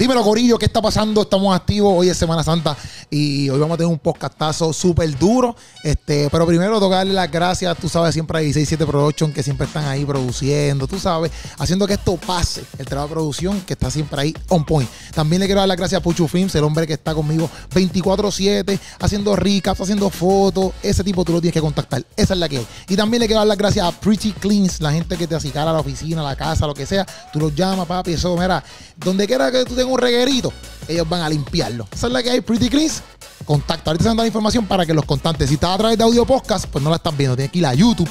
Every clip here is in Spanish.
Dímelo, Corillo, ¿qué está pasando? Estamos activos. Hoy es Semana Santa y hoy vamos a tener un podcastazo súper duro. Este, pero primero, tocarle las gracias, tú sabes, siempre hay 67 167 8 que siempre están ahí produciendo, tú sabes, haciendo que esto pase. El trabajo de producción que está siempre ahí on point. También le quiero dar las gracias a Puchu Films, el hombre que está conmigo 24-7, haciendo ricas, haciendo fotos. Ese tipo tú lo tienes que contactar. Esa es la que hay. Y también le quiero dar las gracias a Pretty Cleans, la gente que te acicala a la oficina, la casa, lo que sea. Tú los llamas, papi. Eso, mira, donde quiera que tú tengas un reguerito, ellos van a limpiarlo. Esa la que hay, Pretty Cleans. contacto Ahorita se dando la información para que los contantes. Si estás a través de audio podcast, pues no la están viendo. tiene que ir a YouTube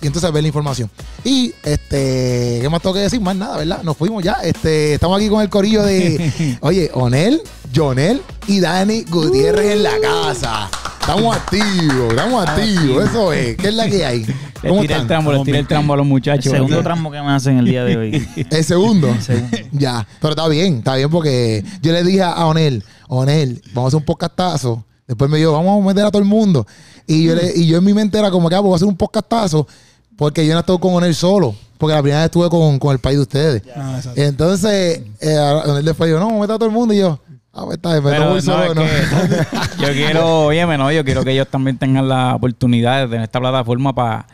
y entonces ver la información. Y este, ¿qué más tengo que decir? Más nada, ¿verdad? Nos fuimos ya. Este, estamos aquí con el corillo de. Oye, Onel. Jonel y Dani Gutiérrez en la casa. Estamos activos, estamos activos. Eso es. ¿Qué es la que hay? Le tiré el tramo, le el tramo a los muchachos. El segundo tramo que me hacen el día de hoy. ¿El segundo? El ya. Pero está bien, está bien porque yo le dije a Onel, Onel, vamos a hacer un podcastazo. Después me dijo, vamos a meter a todo el mundo. Y yo, y yo en mi mente era como que, ah, pues voy a hacer un podcastazo porque yo no estuve con Onel solo. Porque la primera vez estuve con, con el país de ustedes. Ah, Entonces, eh, Onel después dijo, no, vamos a meter a todo el mundo. Y yo, yo quiero, no, yo quiero que ellos también tengan la oportunidad de esta plataforma para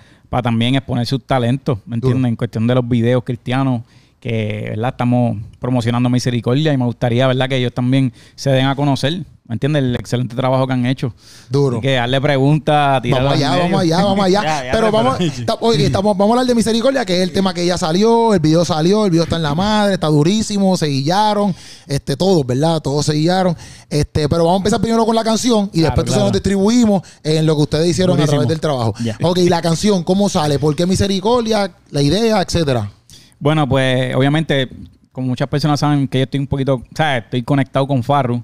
también exponer sus talentos, ¿me entiendes? En cuestión de los videos cristianos, que, ¿verdad? Estamos promocionando misericordia y me gustaría, ¿verdad? Que ellos también se den a conocer. ¿Me entiendes? El excelente trabajo que han hecho. Duro. que darle preguntas, tirar Vamos allá, vamos allá, vamos allá. pero vamos, estamos, vamos a hablar de misericordia, que es el tema que ya salió, el video salió, el video está en la madre, está durísimo, se este, todos, ¿verdad? Todos se guiaron. Este, pero vamos a empezar primero con la canción y después nos distribuimos en lo que ustedes hicieron a través del trabajo. Ok, Ok, la canción, ¿cómo sale? ¿Por qué misericordia? La idea, etcétera. Bueno, pues obviamente como muchas personas saben, que yo estoy un poquito, sea, Estoy conectado con Farru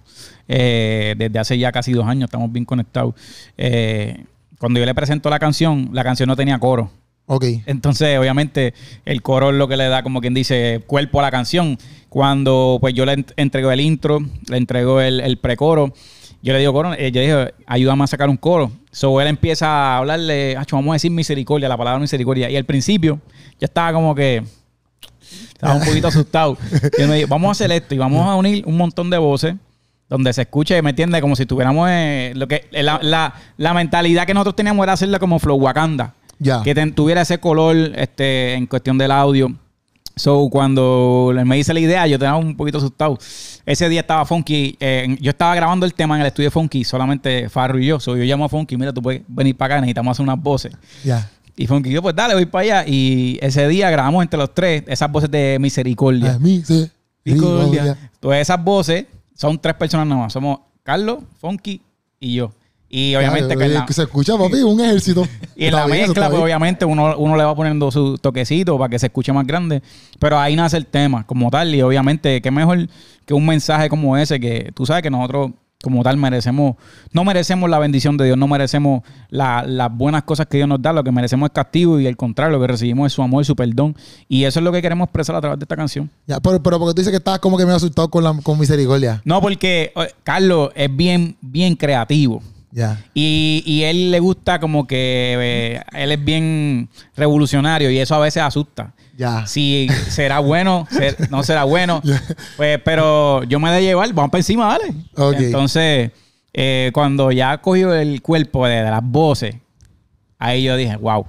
eh, desde hace ya casi dos años, estamos bien conectados. Eh, cuando yo le presento la canción, la canción no tenía coro. Ok. Entonces, obviamente, el coro es lo que le da, como quien dice, cuerpo a la canción. Cuando pues yo le entrego el intro, le entrego el, el precoro, yo le digo, coro, eh", yo ayúdame a sacar un coro. So él empieza a hablarle, vamos a decir misericordia, la palabra misericordia. Y al principio, ya estaba como que estaba un poquito asustado. Y me vamos a hacer esto y vamos a unir un montón de voces donde se escuche, ¿me entiende Como si tuviéramos eh, lo que eh, la, la, mentalidad que nosotros teníamos era hacerla como Flow Wakanda. Ya Que tuviera ese color este, en cuestión del audio. So, cuando me hice la idea, yo estaba un poquito asustado. Ese día estaba Funky. Eh, yo estaba grabando el tema en el estudio de Funky, solamente Farro y yo. So, yo llamo a Funky, mira, tú puedes venir para acá, necesitamos hacer unas voces. Ya y Funky yo, pues dale, voy para allá. Y ese día grabamos entre los tres esas voces de misericordia. todas misericordia. Entonces esas voces son tres personas nomás. Somos Carlos, Funky y yo. Y obviamente... Eh, se escucha, papi, un ejército. y en la mezcla, pues obviamente uno, uno, le va poniendo su toquecito para que se escuche más grande. Pero ahí nace el tema como tal. Y obviamente, qué mejor que un mensaje como ese que tú sabes que nosotros como tal merecemos, no merecemos la bendición de Dios, no merecemos las buenas cosas que Dios nos da, lo que merecemos es castigo y el contrario, lo que recibimos es su amor y su perdón. Y eso es lo que queremos expresar a través de esta canción. Ya, pero, pero porque tú dices que estás como que me asustado con, la, con misericordia. No, porque, eh, Carlos, es bien, bien creativo. Y, él le gusta como que eh, él es bien revolucionario y eso a veces asusta. ya Si será bueno, no será bueno. Pues, pero yo me de llevar, vamos para encima, ¿vale? Entonces, eh, cuando ya cogió el cuerpo de, las voces, ahí yo dije, wow.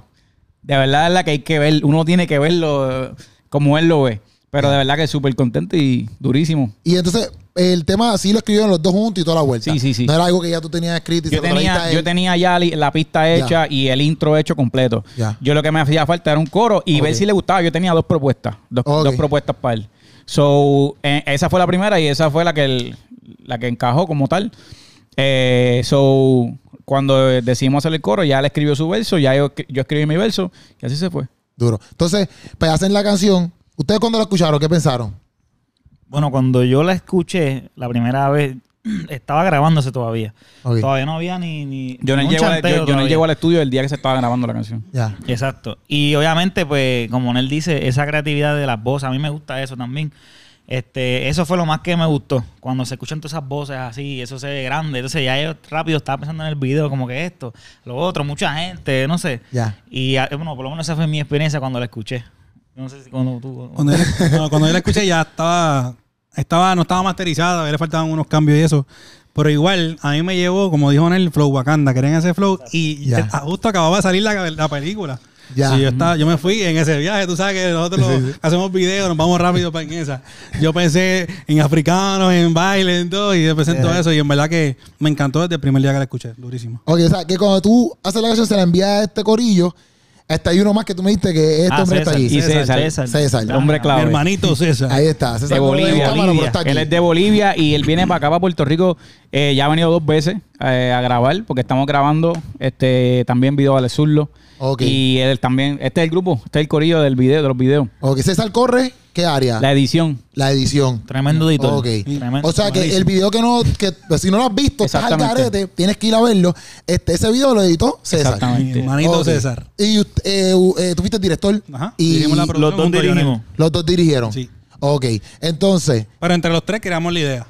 De verdad es la que hay que ver, uno tiene que verlo eh, como él lo ve. Pero de verdad que súper contento y durísimo. Y entonces, el tema sí lo escribieron los dos juntos y toda la vuelta. Sí, sí, sí. No era algo que ya tú tenías escrito y yo tenía, Yo tenía ya la pista hecha y el intro hecho completo. Yo lo que me hacía falta era un coro y ver si le gustaba. Yo tenía dos propuestas, dos, propuestas para él. So, eh, esa fue la primera y esa fue la que, la que encajó como tal. Eh, so, cuando decidimos hacer el coro, ya él escribió su verso, ya yo, yo escribí mi verso y así se fue. Duro. Entonces, pues hacen la canción. ¿Ustedes cuando la escucharon, qué pensaron? Bueno, cuando yo la escuché la primera vez, estaba grabándose todavía. Todavía no había ni. yo, no llego al, estudio el día que se estaba grabando la canción. Ya. Exacto. Y obviamente, pues, como él dice, esa creatividad de las voces, a mí me gusta eso también. Este, eso fue lo más que me gustó. Cuando se escuchan todas esas voces así, eso se ve grande. Entonces ya yo rápido estaba pensando en el video, como que esto, lo otro, mucha gente, no sé. Y ah, bueno, por lo menos esa fue mi experiencia cuando la escuché. No sé si cuando tú. Cuando, yo la escuché ya estaba, estaba, no estaba masterizada, A le faltaban unos cambios y eso. Pero igual, a mí me llevó, como dijo en flow Wakanda, querían ese flow y ah, justo acababa de salir la, película. Ya. yo, me fui en ese viaje, tú sabes que nosotros hacemos videos, nos vamos rápido para en esa. Yo pensé en africanos, en baile, en todo, y después en todo eso. Y en verdad que me encantó desde el primer día que la escuché, durísimo. Ok, o sea, que cuando tú haces la canción, se la envías a este corillo Está hay uno más que tú me diste que este ah, hombre César, está allí. César, César. hombre clave. hermanito César. Ahí está. César de Bolivia. él es de Bolivia y él viene para acá, para Puerto Rico. Eh, ya ha venido dos veces eh, a grabar porque estamos grabando este también video al Surlo. Okay. Y él también, este es el grupo, este es el corillo del video, de los videos. Ok, César corre. ¿Qué área? La edición. La edición. Tremendo editor. Ok. o sea que el video que no, que pues, si no lo has visto, estás al carete, tienes que ir a verlo. Este, ese video lo editó César. Exactamente. Manito César. Y eh, eh, tú fuiste el director. Ajá. Y la los dos dirigimos. Los dos dirigieron. Sí. Ok. Entonces. Pero entre los tres creamos la idea.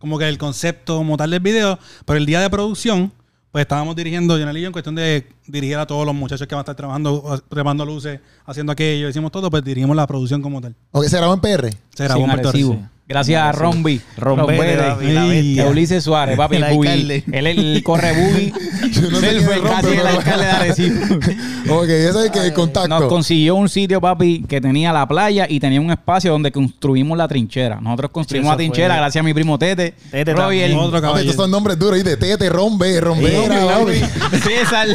Como que el concepto como tal del video. Pero el día de producción pues estábamos dirigiendo, Jonel en cuestión de dirigir a todos los muchachos que van a estar trabajando, remando luces, haciendo aquello, hicimos todo, pues dirigimos la producción como tal. que ¿se grabó en PR? Se grabó en Puerto Gracias a Rombi, Rombere, y a Ulises Suárez, papi, el bui, Él el corre buggy. no Él fue casi el alcalde de Arecibo. ok, ese es que el contacto. Nos consiguió un sitio, papi, que tenía la playa y tenía un espacio donde construimos la trinchera. Nosotros construimos la trinchera gracias a mi primo Tete. Tete Roger. Ah, estos son nombres duros. Y de Tete, Rombe, Rombera, César.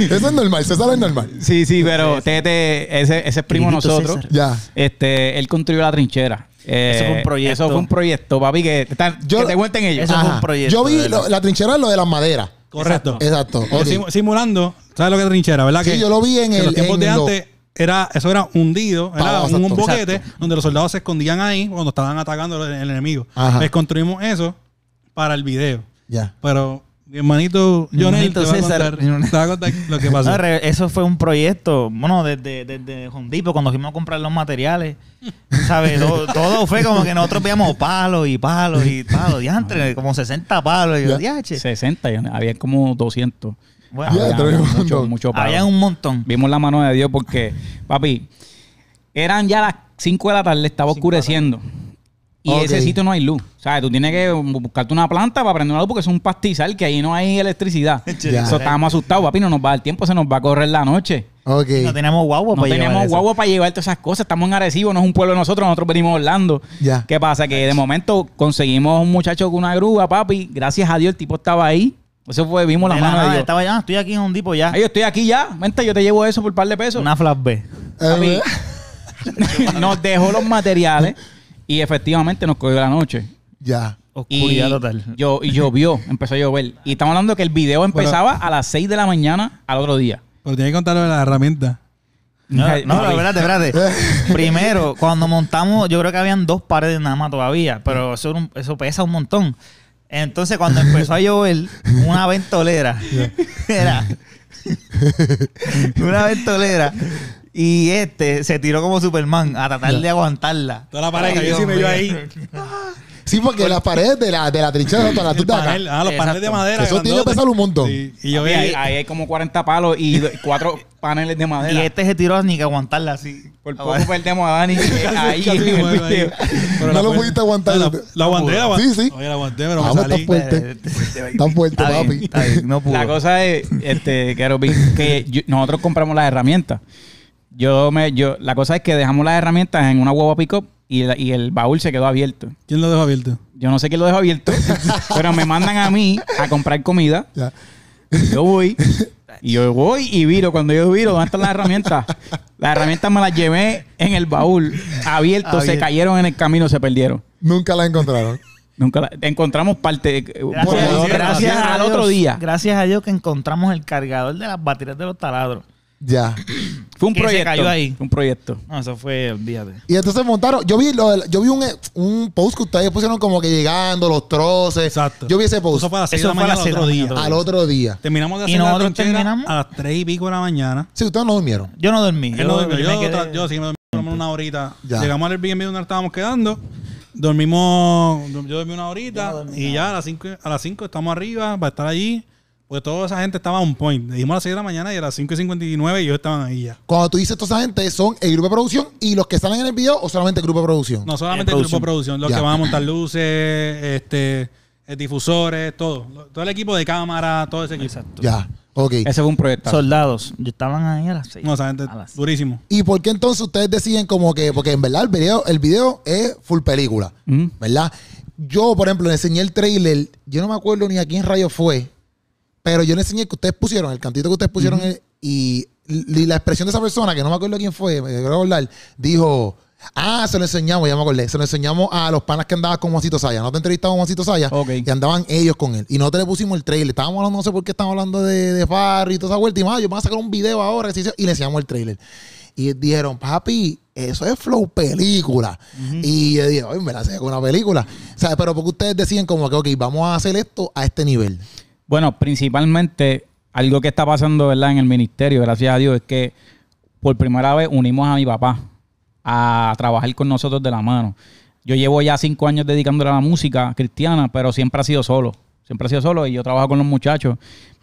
Eso es normal, César es normal. Sí, sí, pero Tete, ese, ese es primo nosotros. Ya. Este, él construyó la trinchera. Eh, eso fue un proyecto. Eso fue un proyecto, papi, que, te cuenten ellos. Eso fue un proyecto. Yo vi la trinchera lo de las maderas. Correcto. Exacto. simulando, ¿sabes lo que es trinchera, verdad? Sí, que, yo lo vi en el... el. Los tiempos de antes era, eso era hundido, era un, boquete donde los soldados se escondían ahí cuando estaban atacando al enemigo. Desconstruimos pues, construimos eso para el video. Ya. Pero mi hermanito Jonel te, te, va a lo que pasó. eso fue un proyecto, bueno, desde, desde Hondipo, cuando fuimos a comprar los materiales, ¿sabes? Todo, fue como que nosotros veíamos palos y palos y palos, y antes, ah. como 60 palos. Y 60, había como 200. mucho, mucho había un montón. Vimos la mano de Dios porque, papi, eran ya las 5 de la tarde, estaba oscureciendo. Y ese sitio no hay luz. O sea, tú tienes que buscarte una planta para prender una luz porque es un pastizal que ahí no hay electricidad. Eso estábamos asustados, papi. No nos va el tiempo, se nos va a correr la noche. Okay. No tenemos guagua no para tenemos guagua para todas esas cosas. Estamos en Arecibo, no es un pueblo de nosotros. Nosotros venimos Orlando. ¿Qué pasa? Que de momento conseguimos un muchacho con una grúa, papi. Gracias a Dios el tipo estaba ahí. Eso fue, vimos la, mano de Dios. Estaba ya, ah, estoy aquí en un tipo ya. yo estoy aquí ya. Vente, yo te llevo eso por un par de pesos. Una flash eh. B. nos dejó los materiales. Y efectivamente nos cogió la noche. Ya. Oscuridad total. Yo, y llovió, empezó a llover. Y estamos hablando que el video empezaba a las 6 de la mañana al otro día. Pero tienes que contarlo de la herramienta. No, no, espérate, espérate. Primero, cuando montamos, yo creo que habían dos de nada más todavía, pero eso pesa un montón. Entonces, cuando empezó a llover, una ventolera. Era. una ventolera y este se tiró como Superman a tratar de aguantarla. Toda la pared yo sí me ahí. Ah. Sí, porque pues las paredes de la, de la trinchera para la Ah, los paneles de madera. Eso tiene que pesar un montón. Y yo vi ahí, hay como 40 palos y cuatro paneles de madera. Y este se tiró ni que aguantarla así. Por ah, poco perdemos a Dani ahí. no lo pudiste aguantar. La, aguanté, la Sí, sí. la aguanté, pero Vamos, me salí. Tan fuerte, tan fuerte papi. no La cosa es este, que, que nosotros compramos las herramientas. Yo me, yo, la cosa es que dejamos las herramientas en una huevo pick-up y, el baúl se quedó abierto. ¿Quién lo dejó abierto? Yo no sé quién lo dejó abierto, pero me mandan a mí a comprar comida. Yo voy. Y yo voy y viro. Cuando yo viro, ¿dónde están las herramientas? Las herramientas me las llevé en el baúl abierto, se cayeron en el camino, se perdieron. Nunca las encontraron. Nunca la- encontramos parte. Gracias, al otro día. Gracias a Dios que encontramos el cargador de las baterías de los taladros. Ya. Fue un proyecto. Un proyecto. No, eso fue, olvídate. Y entonces montaron. Yo vi, lo yo vi un, eh, un post que ustedes pusieron como que llegando, los troces. Exacto. Yo vi ese post Eso fue a las otro día. al otro día. Terminamos de hacer nosotros terminamos. a las 3 y pico de la mañana. Sí, ustedes no durmieron. Yo no dormí. yo, yo sí me dormí por lo menos una horita. Llegamos al Airbnb donde estábamos quedando. Dormimos, yo dormí una horita y ya a las 5 a las cinco estamos arriba para estar allí. Pues toda esa gente estaba on point. Le dimos a las 6 de la mañana y a las 5 y 59 ellos estaban ahí ya. Cuando tú dices toda esa gente, ¿son el grupo de producción y los que salen en el video o solamente el grupo de producción? No, solamente el, grupo de producción. Los que van a montar luces, este, eh, difusores, todo. Todo el equipo de cámara, todo ese equipo. Ya. ok. Ese fue un proyecto. Soldados. Yo estaban ahí a las 6. No, esa gente, durísimo. ¿Y por qué entonces ustedes deciden como que, porque en verdad el video, el video es full película, ¿verdad? Yo, por ejemplo, le enseñé el trailer, yo no me acuerdo ni a quién rayo fue, pero yo le enseñé que ustedes pusieron, el cantito que ustedes pusieron, y, la expresión de esa persona, que no me acuerdo quién fue, me de acordar, dijo. Ah, se lo enseñamos, ya me acordé. Se lo enseñamos a los panas que andaban con Juancito Saya. No te entrevistamos a Juancito Saya. que andaban ellos con él. Y nosotros le pusimos el trailer. Estábamos hablando, no sé por qué estábamos hablando de, de y toda esa vuelta. Y más, yo me voy a sacar un video ahora. Y le enseñamos el trailer. Y dijeron, papi, eso es flow película. Y yo dije, oye, me la sé con una película. O sea, pero porque ustedes decían como que, ok, vamos a hacer esto a este nivel. Bueno, principalmente algo que está pasando ¿verdad? en el ministerio, gracias a Dios, es que por primera vez unimos a mi papá a trabajar con nosotros de la mano. Yo llevo ya cinco años dedicándole a la música cristiana, pero siempre ha sido solo. Siempre ha sido solo y yo trabajo con los muchachos.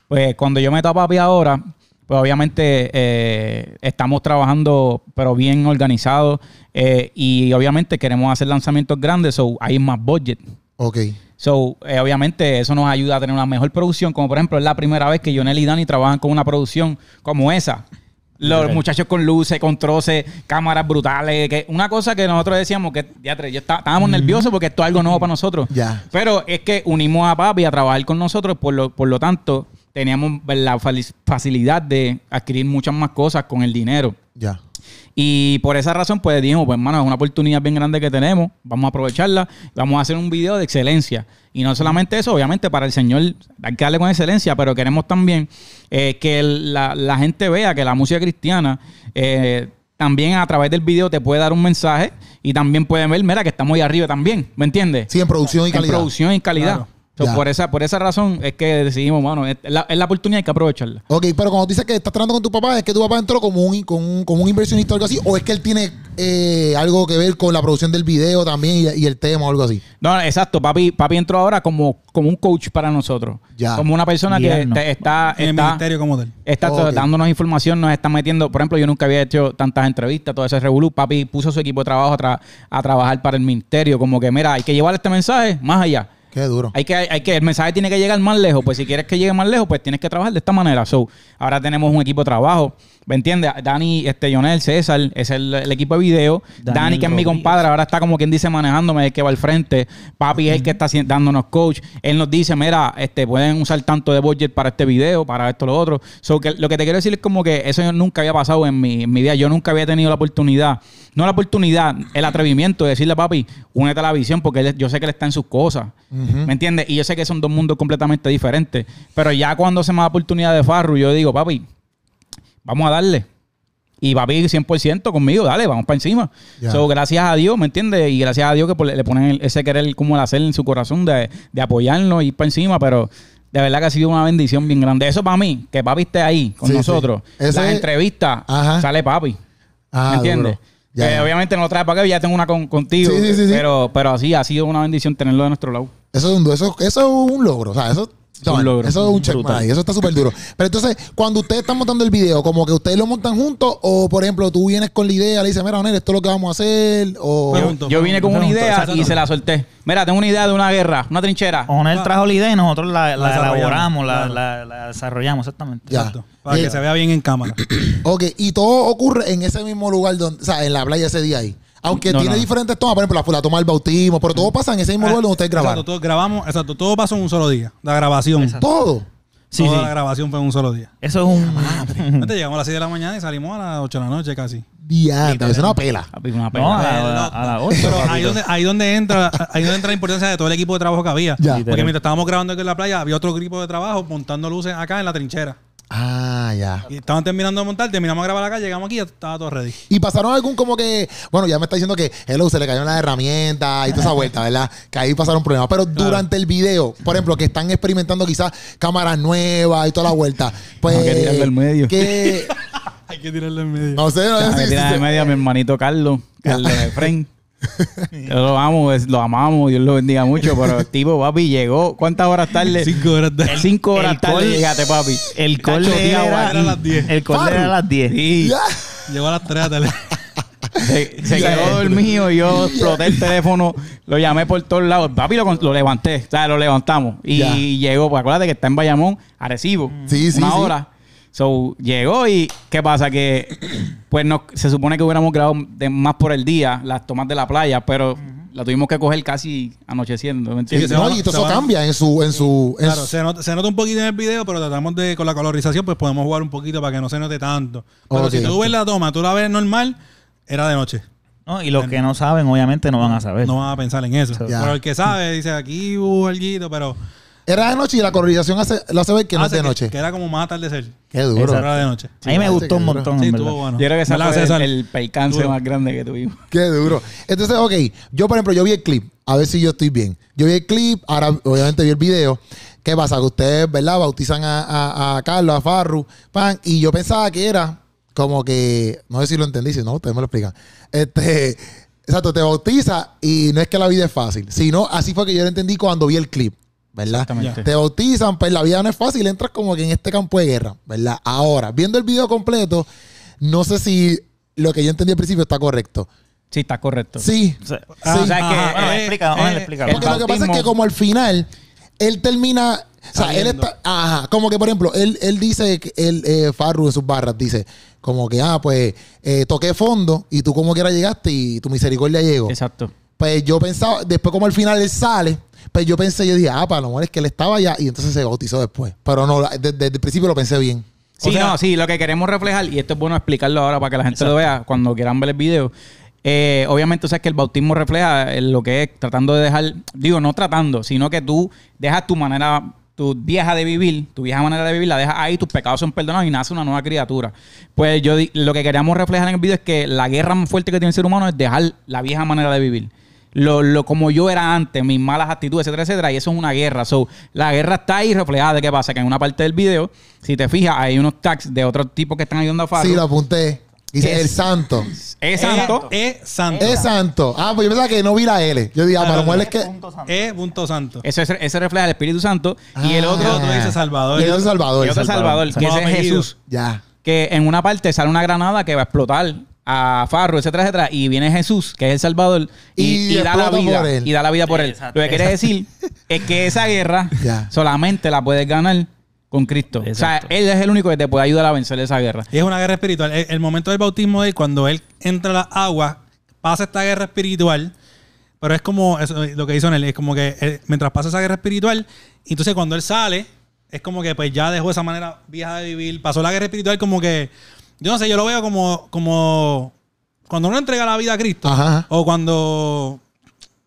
Pues cuando yo meto a papi ahora, pues obviamente eh, estamos trabajando, pero bien organizados. Eh, y obviamente queremos hacer lanzamientos grandes, o hay más budget. Ok. So, eh, obviamente, eso nos ayuda a tener una mejor producción. Como por ejemplo, es la primera vez que Jonel y Dani trabajan con una producción como esa. Los muchachos con luces, con troces, cámaras brutales. Que una cosa que nosotros decíamos que yo estábamos nerviosos porque esto es algo nuevo para nosotros. Pero es que unimos a papi a trabajar con nosotros, por lo, por lo tanto, teníamos la facilidad de adquirir muchas más cosas con el dinero. Ya. Y por esa razón, pues dijimos, pues hermano, es una oportunidad bien grande que tenemos, vamos a aprovecharla, vamos a hacer un video de excelencia. Y no solamente eso, obviamente para el Señor hay que darle con excelencia, pero queremos también eh, que la, gente vea que la música cristiana... Eh, también a través del video te puede dar un mensaje y también pueden ver, mira, que estamos ahí arriba también, ¿me entiendes? Sí, en producción y calidad. En producción y calidad por, esa, por esa razón es que decidimos, bueno, es la, oportunidad y hay que aprovecharla. Ok, pero cuando dices que estás tratando con tu papá, ¿es que tu papá entró como un, un inversionista o algo así? ¿O es que él tiene eh, algo que ver con la producción del video también y, el tema o algo así? No, exacto. Papi, papi entró ahora como, como un coach para nosotros. Ya. Como una persona que está, en el ministerio como Está dándonos información, nos está metiendo. Por ejemplo, yo nunca había hecho tantas entrevistas, todo ese revolú. Papi puso su equipo de trabajo a, a trabajar para el ministerio. Como que, mira, hay que llevar este mensaje más allá. Qué duro. Hay que, hay que, el mensaje tiene que llegar más lejos. Pues si quieres que llegue más lejos, pues tienes que trabajar de esta manera. So, ahora tenemos un equipo de trabajo. ¿Me entiendes? Dani, este, Jonel, César, es el, equipo de video. Dani, que es mi compadre, ahora está como quien dice manejándome, el que va al frente. Papi es el que está dándonos coach. Él nos dice, mira, este, pueden usar tanto de budget para este video, para esto, lo otro. So, que, lo que te quiero decir es como que eso nunca había pasado en mi, vida. Yo nunca había tenido la oportunidad, no la oportunidad, el atrevimiento de decirle a papi, únete a la visión, porque yo sé que él está en sus cosas. ¿Me entiendes? Y yo sé que son dos mundos completamente diferentes. Pero ya cuando se me da la oportunidad de Farru, yo digo, papi, vamos a darle. Y papi a vivir 100% conmigo, dale, vamos para encima. Eso gracias a Dios, ¿me entiendes? Y gracias a Dios que le ponen ese querer como el hacer en su corazón de, apoyarnos y ir para encima, pero de verdad que ha sido una bendición bien grande. Eso para mí, que papi esté ahí con nosotros. esa entrevista Las sale papi. Ah, ¿Me entiendes? Eh, obviamente no lo trae para que ya tengo una contigo. pero, pero así ha sido una bendición tenerlo de nuestro lado. Eso es un, eso, eso es un logro. O sea, eso eso es un check Eso está súper duro. Pero entonces, cuando ustedes están montando el video, como que ustedes lo montan juntos, o por ejemplo, tú vienes con la idea, le dices, mira, Onel, esto es lo que vamos a hacer, o... Yo, vine con una idea y se la solté. Mira, tengo una idea de una guerra, una trinchera. Onel ah. trajo la idea y nosotros la, elaboramos, la, desarrollamos, exactamente. Exacto. Para que se vea bien en cámara. ok, y todo ocurre en ese mismo lugar, donde, o sea, en la playa ese día ahí. Aunque tiene diferentes tomas, por ejemplo, la, toma del bautismo, pero todo mm. pasa en ese mismo ah, lugar donde ustedes grabaron. Exacto, todo, grabamos, exacto, todo pasó en un solo día. La grabación. Todo. Sí, Toda la grabación fue en un solo día. Eso es un. Madre. llegamos a las 6 de la mañana y salimos a las 8 de la noche casi. Bien, te una pela. Una No, a, 8. Eh, pero ahí donde, donde entra, ahí donde entra la importancia de todo el equipo de trabajo que había. Porque mientras estábamos grabando aquí en la playa, había otro equipo de trabajo montando luces acá en la trinchera. Ah, ya. estaban terminando de montar, terminamos de grabar acá, llegamos aquí y estaba todo ready. Y pasaron algún como que, bueno, ya me está diciendo que Hello se le cayó las herramientas y toda esa vuelta, ¿verdad? Que ahí pasaron problemas. Pero durante el video, por ejemplo, que están experimentando quizás cámaras nuevas y toda la vuelta. Pues. que tirarle al medio. Hay que tirarle en medio. No sé, no sé. Hay que tirarle al medio a mi hermanito Carlos, Carlos frente. Yo lo amo, lo amamos, Dios lo bendiga mucho, pero el tipo, papi, llegó. ¿Cuántas horas tarde? Cinco horas tarde. El, Cinco horas tarde, fíjate, papi. El call era, a las 10. El call era a las diez Llegó a las 3 tarde. Se, quedó dormido y yo exploté el teléfono, lo llamé por todos lados. Papi lo, lo levanté, o sea, lo levantamos. Y llegó, pues, acuérdate que está en Bayamón, Arecibo. Sí, una sí, hora. So, llegó y ¿qué pasa? Que pues no, se supone que hubiéramos grabado más por el día las tomas de la playa, pero la tuvimos que coger casi anocheciendo. y eso cambia en su... En su claro, Se, nota, un poquito en el video, pero tratamos de, con la colorización, pues podemos jugar un poquito para que no se note tanto. Pero si tú ves la toma, tú la ves normal, era de noche. y los que no saben, obviamente, no van a saber. No van a pensar en eso. Pero el que sabe dice, aquí hubo el algo, pero era de noche y la colorización lo hace ver que no ah, es de noche. Que, era como más atardecer. Qué duro. era de noche. a mí me gustó un montón. Sí, estuvo Bueno. Yo creo que esa el, el más grande que tuvimos. Qué duro. Entonces, ok. Yo, por ejemplo, yo vi el clip. A ver si yo estoy bien. Yo vi el clip. Ahora, obviamente, vi el video. ¿Qué pasa? Que ustedes, ¿verdad? Bautizan a, Carlos, a Farru, pan. Y yo pensaba que era como que. No sé si lo entendí, si no, ustedes me lo explican. Este. Exacto, te bautiza y no es que la vida es fácil, sino así fue que yo lo entendí cuando vi el clip. ¿verdad? Te bautizan, pues la vida no es fácil, entras como que en este campo de guerra, ¿verdad? Ahora, viendo el video completo, no sé si lo que yo entendí al principio está correcto. Sí, está correcto. Sí. O sea, que, eh, eh, Porque lo que pasa es que como al final, él termina... O sea, él está. Ajá. Como que, por ejemplo, él, él dice, que él, eh, Farru en sus barras dice, como que, ah, pues eh, toqué fondo y tú como quiera llegaste y tu misericordia llegó. Exacto. Pues yo pensaba, después como al final él sale pero pues yo pensé, yo dije, ah, para lo mejor es que él estaba allá y entonces se bautizó después. Pero no, desde, el principio lo pensé bien. Sí, no, sí, lo que queremos reflejar, y esto es bueno explicarlo ahora para que la gente lo vea cuando quieran ver el video. Eh, obviamente, o sea, que el bautismo refleja eh, lo que es tratando de dejar, digo, no tratando, sino que tú dejas tu manera tu vieja de vivir, tu vieja manera de vivir, la dejas ahí, tus pecados son perdonados y nace una nueva criatura. Pues yo lo que queríamos reflejar en el video es que la guerra más fuerte que tiene el ser humano es dejar la vieja manera de vivir lo, lo, como yo era antes, mis malas actitudes, etcétera, etcétera. Y eso es una guerra. So, la guerra está ahí reflejada. ¿Qué pasa? Que en una parte del video, si te fijas, hay unos tags de otros tipos que están ayudando a faro Sí, lo apunté. Dice es, el santo. Es santo. Es santo. Es santo. Ah, pues yo pensaba que no vi la L. Yo dije, ah, para es que. Es punto santo. Ese es, ese refleja el Espíritu Santo. y el otro, el ah. dice Salvador. Y el otro Salvador. el otro Salvador, que es Jesús. Ya. Que en una parte sale una granada que va a explotar a Farro, etcétera, etcétera, y viene Jesús, que es el Salvador, y, da la vida. Y da la vida por él. Lo que quiere decir es que esa guerra solamente la puedes ganar con Cristo. O sea, Él es el único que te puede ayudar a vencer esa guerra. Y es una guerra espiritual. El, momento del bautismo de él, cuando Él entra a la agua, pasa esta guerra espiritual. Pero es como lo que hizo en él, es como que eh, mientras pasa esa guerra espiritual, entonces cuando él sale, es como que pues ya dejó esa manera vieja de vivir, pasó la guerra espiritual como que yo no sé, yo lo veo como, como cuando uno entrega la vida a Cristo, o cuando.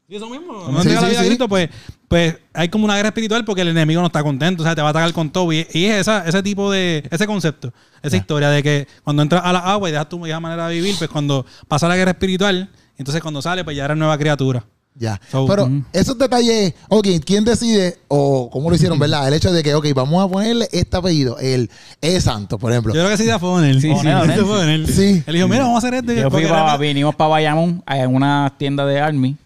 Y eso mismo, uno entrega la vida a Cristo, pues, pues hay como una guerra espiritual porque el enemigo no está contento, o sea, te va a atacar con todo. Y, es esa, ese tipo de. Ese concepto, esa historia de que cuando entras a la agua y dejas tu vieja manera de vivir, pues cuando pasa la guerra espiritual, entonces cuando sale, pues ya eres nueva criatura. Ya. Pero esos detalles, ok, ¿quién decide o cómo lo hicieron, verdad? El hecho de que, ok, vamos a ponerle este apellido, el E Santo, por ejemplo. Yo creo que sí se él. Sí, sí. Él sí. sí. dijo, mira, vamos a hacer este. Yo fui vinimos para Bayamón, en una tienda de Army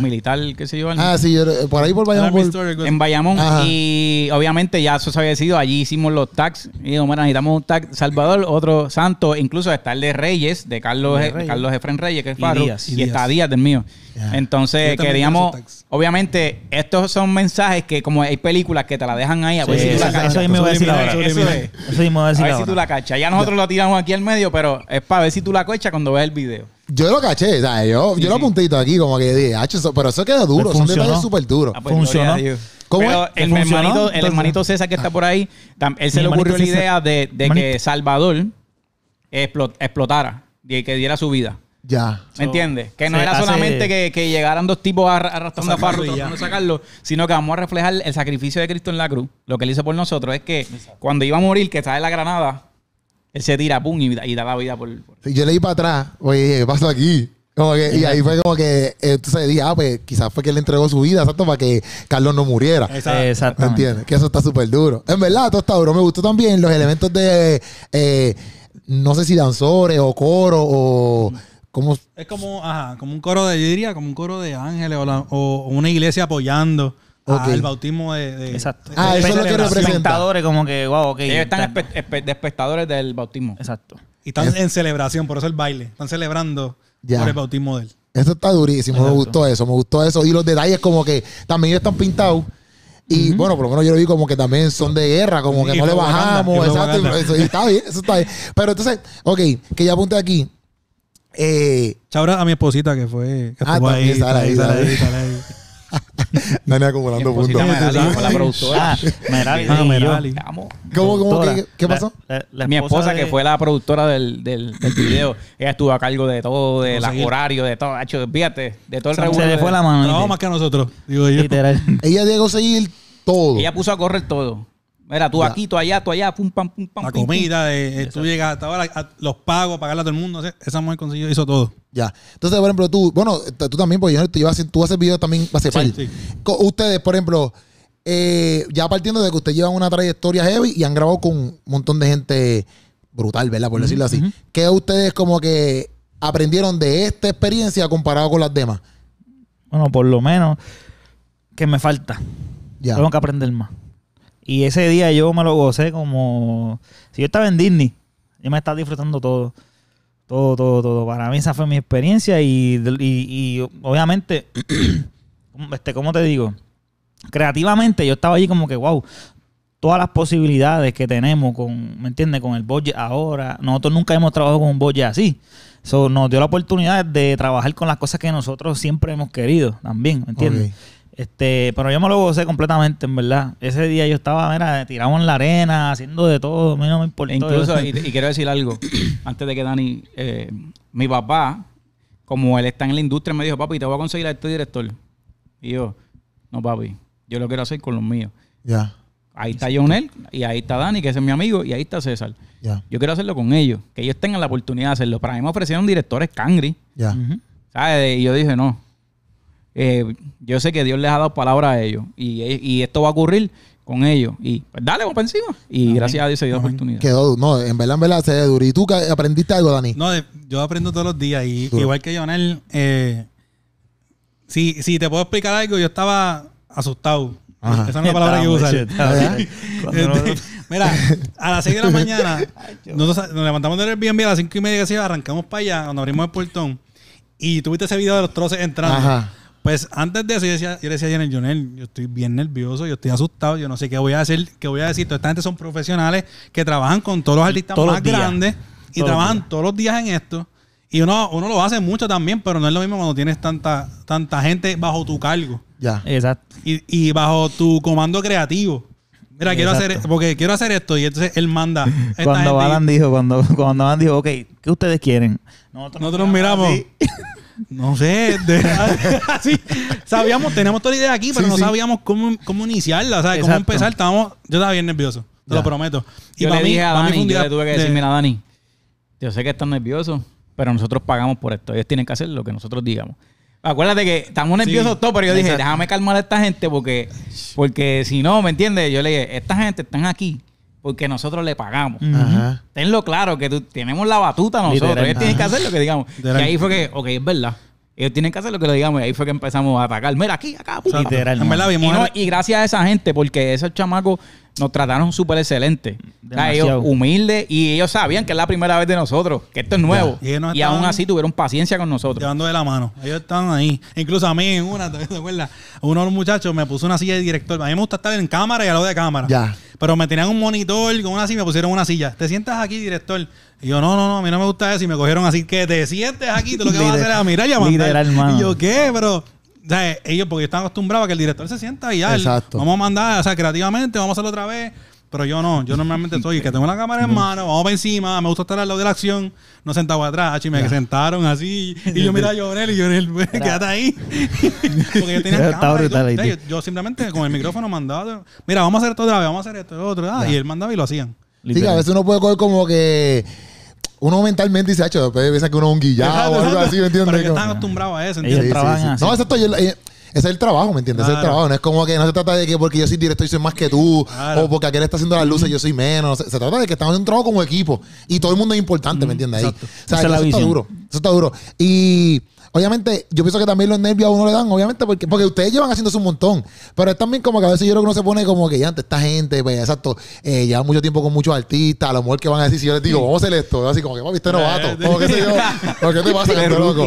militar, qué sé yo. Ah, sí, por ahí por Bayamón. En Bayamón. Y obviamente ya eso se había decidido. Allí hicimos los tags. Y necesitamos un tag Salvador, otro Santo, incluso está el de Reyes, de Carlos, Carlos Efren Reyes, que es Faro. Y, está Díaz del mío. Entonces queríamos, obviamente, estos son mensajes que como hay películas que te la dejan ahí. A ver si tú eso, la eso, me voy a decir Eso, es. eso a ver si tú la cachas. Ya nosotros lo tiramos aquí al medio, pero es para ver si tú la cachas cuando ves el video. Yo lo caché, o sea, yo, lo apuntito aquí, como que dije, pero eso queda duro, pues son detalles súper duros. Funcionó. Ah, pues, el, Hermanito, ah. César que está por ahí, él se le ocurrió la idea de, que Salvador explotara, que diera su vida. Ya. ¿Me entiendes? Que no era solamente que, llegaran dos tipos arrastrando a Farro y no sacarlo, sino que vamos a reflejar el sacrificio de Cristo en la cruz. Lo que él hizo por nosotros es que cuando iba a morir, que en la granada, él se tira, pum, y, da la vida por. yo leí para atrás, oye, ¿qué pasó aquí? y ahí fue como que entonces dije, ah, pues quizás fue que le entregó su vida, exacto, para que Carlos no muriera. Exacto. Eh, ¿Entiendes? Que eso está súper duro. En verdad, todo está duro. Me gustó también los elementos de, eh, no sé si danzores o coro o... Es como, ajá, como un coro de, yo diría, como un coro de ángeles o una iglesia apoyando. El al bautismo de, Exacto. ah, eso es lo que representa. Espectadores, como que, wow, Ellos están espectadores del bautismo. Exacto. Y están en celebración, por eso el baile. Están celebrando por el bautismo de él. Eso está durísimo, me gustó eso, me gustó eso. Y los detalles como que también están pintados. Y bueno, por lo menos yo lo vi como que también son de guerra, como que no le bajamos. Exacto, eso, está bien, eso está bien. Pero entonces, ok, que ya apunte aquí. Eh, ahora a mi esposita que fue. ah, está ahí, ahí, está ahí. Nani acumulando puntos. Merali, con la productora. Ah, Merali. Ah, Merali. ¿Cómo, cómo? ¿Qué, qué pasó? Mi esposa, que fue la productora del, del, del, video, ella estuvo a cargo de todo, de los horarios, de todo. Hacho, fíjate, de todo el o Se le fue la mano. No, más que a nosotros, digo Ella llegó a seguir todo. Ella puso a correr todo. Mira, tú aquí, tú allá, tú allá, pum, pam, pum, pam. La comida, eh, eh, tú llegas hasta ahora, los pagos, pagarle a todo el mundo. esa mujer consiguió, hizo todo. Ya. Entonces, por ejemplo, tú, bueno, tú también, porque yo, tú, haces, tú haces videos también, va a sí, Ustedes, por ejemplo, eh, ya partiendo de que ustedes llevan una trayectoria heavy y han grabado con un montón de gente brutal, ¿verdad? Por decirlo así. ¿Qué ustedes como que aprendieron de esta experiencia comparado con las demás? Bueno, por lo menos que me falta. Ya. Tengo que aprender más. Y ese día yo me lo gocé como si yo estaba en Disney. Yo me estaba disfrutando todo. Todo, todo, todo. Para mí esa fue mi experiencia y, obviamente, este, ¿cómo te digo? Creativamente yo estaba allí como que, wow, todas las posibilidades que tenemos con, ¿me entiendes? Con el budget ahora. Nosotros nunca hemos trabajado con un budget así. Eso nos dio la oportunidad de trabajar con las cosas que nosotros siempre hemos querido también, ¿me entiendes? Este, pero yo me lo gocé completamente, en verdad. Ese día yo estaba, mira, tirado en la arena, haciendo de todo, menos no me incluso, y, quiero decir algo, antes de que Dani, eh, mi papá, como él está en la industria, me dijo, papi, te voy a conseguir a este director. Y yo, no, papi, yo lo quiero hacer con los míos. Ya. Ahí está Jonel, y ahí está Dani, que es mi amigo, y ahí está César. Yo quiero hacerlo con ellos, que ellos tengan la oportunidad de hacerlo. Para mí me ofrecieron directores cangri. Ya. ¿Sabes? Y yo dije, no, eh, yo sé que Dios les ha dado palabra a ellos y, esto va a ocurrir con ellos. Y pues dale, vamos para encima. Y gracias a Dios se dio la oportunidad. Quedó, no, en verdad, en verdad, se dio ¿Y tú aprendiste algo, Dani? No, yo aprendo todos los días. Y igual que Jonel, eh, si, si te puedo explicar algo, yo estaba asustado. Esa es la palabra que usar. Este, mira, a las 6 de la mañana, nos levantamos del Airbnb a las 5 y media, así, arrancamos para allá, cuando abrimos el portón. Y tuviste ese video de los troces entrando. Ajá. Pues antes de eso, yo, decía, yo decía a Jonel, yo estoy bien nervioso, yo estoy asustado, yo no sé qué voy a hacer, qué voy a decir. Toda esta gente son profesionales que trabajan con todos los artistas más grandes y trabajan todos los días en esto. Y uno, uno lo hace mucho también, pero no es lo mismo cuando tienes tanta, tanta gente bajo tu cargo. Ya. Exacto. Y, bajo tu comando creativo. Mira, quiero hacer, porque quiero hacer esto. Y entonces él manda. cuando Alan dijo, cuando, cuando Alan dijo, ok, ¿qué ustedes quieren? Nosotros, miramos. No sé, sabíamos, tenemos toda la idea aquí, pero no sabíamos cómo, cómo iniciarla, sabes cómo empezar. yo estaba bien nervioso, te lo prometo. Y yo le dije a Dani, le tuve que decir, mira, Dani, yo sé que están nervioso, pero nosotros pagamos por esto. Ellos tienen que hacer lo que nosotros digamos. Acuérdate que estamos nerviosos todos, pero yo dije, déjame calmar a esta gente porque, porque si no, ¿me entiendes? Yo le dije, esta gente están aquí porque nosotros le pagamos. Tenlo claro, que tú, tenemos la batuta nosotros. Ellos tienen que hacer lo que digamos. Y ahí fue que, ok, es verdad. Ellos tienen que hacer lo que lo digamos. Y ahí fue que empezamos a atacar. Mira, aquí, acá, puta. Literal. Y, y gracias a esa gente, porque esos chamacos nos trataron súper excelente. ellos humildes y ellos sabían que es la primera vez de nosotros, que esto es nuevo. y, aún así tuvieron paciencia con nosotros. Llevando de la mano. Ellos estaban ahí. Incluso a mí en una, ¿te acuerdas? Uno de los muchachos me puso una silla de director. A mí me gusta estar en cámara y a lo de cámara. Ya. Pero me tenían un monitor con una silla me pusieron una silla. Te sientas aquí, director. Y yo, no, no, no, a mí no me gusta eso. Y me cogieron así, que te sientes aquí, tú lo que vas a hacer es a mirar y Y yo, ¿qué? Pero ellos, porque están acostumbrados a que el director se sienta y ya. vamos a mandar, o sea, creativamente, vamos a hacerlo otra vez. Pero yo no, yo normalmente soy que tengo la cámara en mano, vamos para encima, me gusta estar al lado de la acción, no sentado atrás, y me sentaron así, y yo mira a Llorel y quédate ahí. Porque yo tenía yo, simplemente con el micrófono mandado mira, vamos a hacer esto otra vez, vamos a hacer esto, otro, ah, y él mandaba y lo hacían. Sí, a veces uno puede coger como que uno mentalmente dice, hacho, después pues, piensa que uno es un guillado o algo así, ¿me entiendes? Pero que están acostumbrados a eso, ¿entiendes? trabajan así. No, eh, ese es el trabajo, ¿me entiendes? Ese es el trabajo. No es como que no se trata de que porque yo soy director y soy más que tú, o porque aquel está haciendo las luces y yo soy menos. Se, trata de que estamos en un trabajo como equipo y todo el mundo es importante, ¿me entiendes? Ahí. O sea, eso está duro. Eso está duro. Y Obviamente, yo pienso que también los nervios a uno le dan, obviamente, porque, porque ustedes llevan haciéndose un montón. Pero es también como que a veces yo creo que uno se pone como que ya ante esta gente, pues, exacto, eh, lleva mucho tiempo con muchos artistas, a lo mejor que van a decir, si yo les digo, vamos a hacer esto, así como que, papi, es novato, eh, como ¿por qué te pasa, que loco?